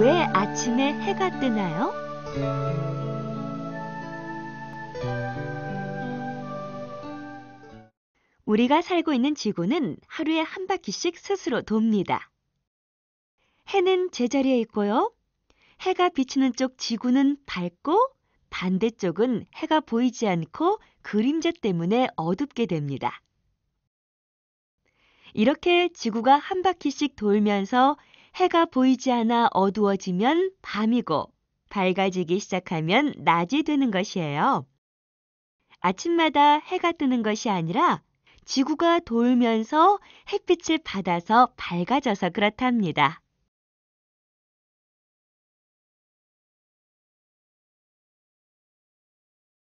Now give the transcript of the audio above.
왜 아침에 해가 뜨나요? 우리가 살고 있는 지구는 하루에 한 바퀴씩 스스로 돕니다. 해는 제자리에 있고요. 해가 비치는 쪽 지구는 밝고 반대쪽은 해가 보이지 않고 그림자 때문에 어둡게 됩니다. 이렇게 지구가 한 바퀴씩 돌면서 해가 보이지 않아 어두워지면 밤이고 밝아지기 시작하면 낮이 되는 것이에요. 아침마다 해가 뜨는 것이 아니라 지구가 돌면서 햇빛을 받아서 밝아져서 그렇답니다.